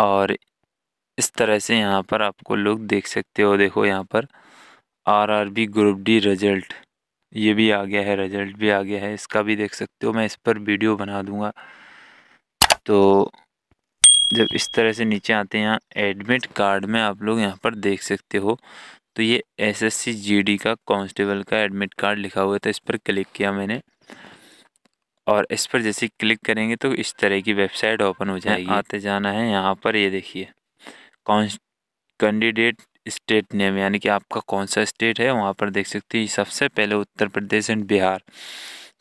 और इस तरह से यहाँ पर आपको लोग देख सकते हो देखो यहाँ पर आरआरबी ग्रुप डी रिजल्ट ये भी आ गया है रिजल्ट भी आ गया है इसका भी देख सकते हो मैं इस पर वीडियो बना दूँगा तो जब इस तरह से नीचे आते हैं यहाँ एडमिट कार्ड में आप लोग यहाँ पर देख सकते हो तो ये एसएससी जीडी का कांस्टेबल का एडमिट कार्ड लिखा हुआ था इस पर क्लिक किया मैंने और इस पर जैसे क्लिक करेंगे तो इस तरह की वेबसाइट ओपन हो जाएगी आते जाना है यहाँ पर ये देखिए कौन कैंडिडेट स्टेट नेम यानी कि आपका कौन सा स्टेट है वहाँ पर देख सकते हैं सबसे पहले उत्तर प्रदेश एंड बिहार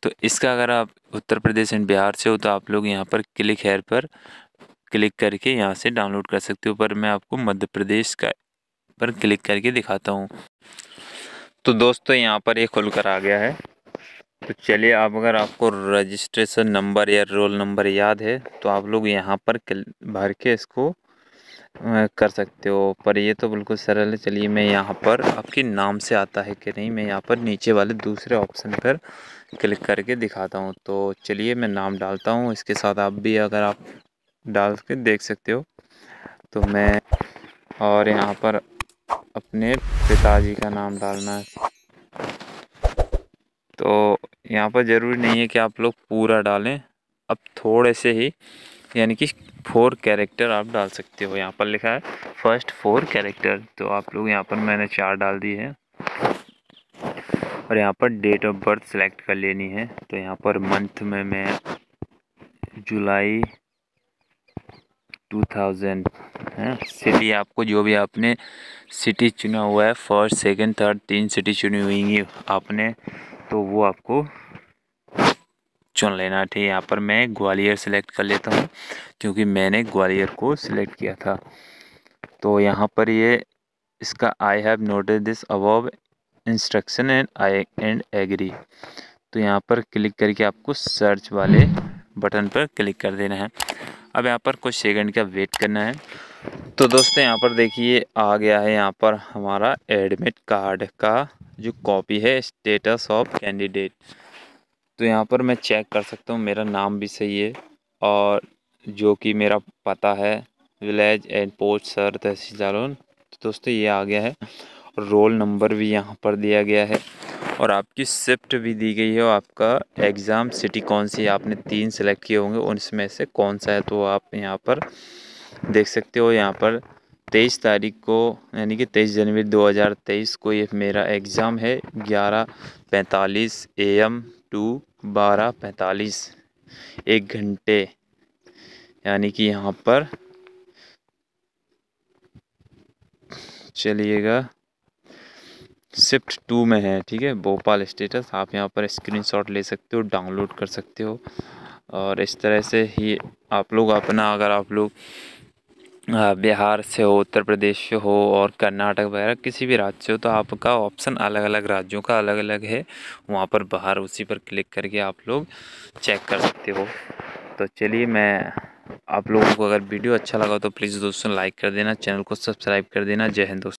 तो इसका अगर आप उत्तर प्रदेश एंड बिहार से हो तो आप लोग यहाँ पर क्लिक हेयर पर क्लिक करके यहाँ से डाउनलोड कर सकते हो पर मैं आपको मध्य प्रदेश का पर क्लिक करके दिखाता हूँ तो दोस्तों यहाँ पर ये खुलकर खुल कर आ गया है तो चलिए आप अगर आपको रजिस्ट्रेशन नंबर या रोल नंबर याद है तो आप लोग यहाँ पर भर के इसको कर सकते हो पर ये तो बिल्कुल सरल है चलिए मैं यहाँ पर आपके नाम से आता है कि नहीं मैं यहाँ पर नीचे वाले दूसरे ऑप्शन पर क्लिक करके दिखाता हूँ तो चलिए मैं नाम डालता हूँ इसके साथ आप भी अगर आप डाल के देख सकते हो तो मैं और यहाँ पर अपने पिताजी का नाम डालना है यहाँ पर ज़रूरी नहीं है कि आप लोग पूरा डालें अब थोड़े से ही यानी कि फोर कैरेक्टर आप डाल सकते हो यहाँ पर लिखा है फर्स्ट फोर कैरेक्टर तो आप लोग यहाँ पर मैंने चार डाल दिए हैं और यहाँ पर डेट ऑफ बर्थ सेलेक्ट कर लेनी है तो यहाँ पर मंथ में मैं जुलाई 2000 है सिटी आपको जो भी आपने सिटी चुना हुआ है फर्स्ट सेकंड थर्ड तीन सिटी चुनी हुई आपने तो वो आपको चुन लेना ठीक है यहाँ पर मैं ग्वालियर सेलेक्ट कर लेता हूँ क्योंकि मैंने ग्वालियर को सिलेक्ट किया था तो यहाँ पर ये इसका I have noted this above instruction and I and agree तो यहाँ पर क्लिक करके आपको सर्च वाले बटन पर क्लिक कर देना है अब यहाँ पर कुछ सेकंड का वेट करना है तो दोस्तों यहाँ पर देखिए आ गया है यहाँ पर हमारा एडमिट कार्ड का जो कॉपी है स्टेटस ऑफ कैंडिडेट तो यहाँ पर मैं चेक कर सकता हूँ मेरा नाम भी सही है और जो कि मेरा पता है विलेज एंड पोस्ट सर तहसील जालौन तो दोस्तों ये आ गया है रोल नंबर भी यहाँ पर दिया गया है और आपकी शिफ्ट भी दी गई है और आपका एग्ज़ाम सिटी कौन सी है आपने तीन सेलेक्ट किए होंगे उनमें से कौन सा है तो आप यहाँ पर देख सकते हो यहाँ पर तेईस तारीख को यानी कि तेईस जनवरी 2023 को ये मेरा एग्ज़ाम है ग्यारह पैंतालीस ए एम टू बारह पैंतालीस एक घंटे यानी कि यहाँ पर चलिएगा शिफ्ट टू में है ठीक है भोपाल स्टेटस आप यहाँ पर स्क्रीनशॉट ले सकते हो डाउनलोड कर सकते हो और इस तरह से ही आप लोग अपना अगर आप लोग बिहार से हो उत्तर प्रदेश से हो और कर्नाटक वगैरह किसी भी राज्य से हो तो आपका ऑप्शन अलग अलग राज्यों का अलग अलग है वहाँ पर बाहर उसी पर क्लिक करके आप लोग चेक कर सकते हो तो चलिए मैं आप लोगों को अगर वीडियो अच्छा लगा तो प्लीज़ दोस्तों लाइक कर देना चैनल को सब्सक्राइब कर देना जय हिंद दोस्तों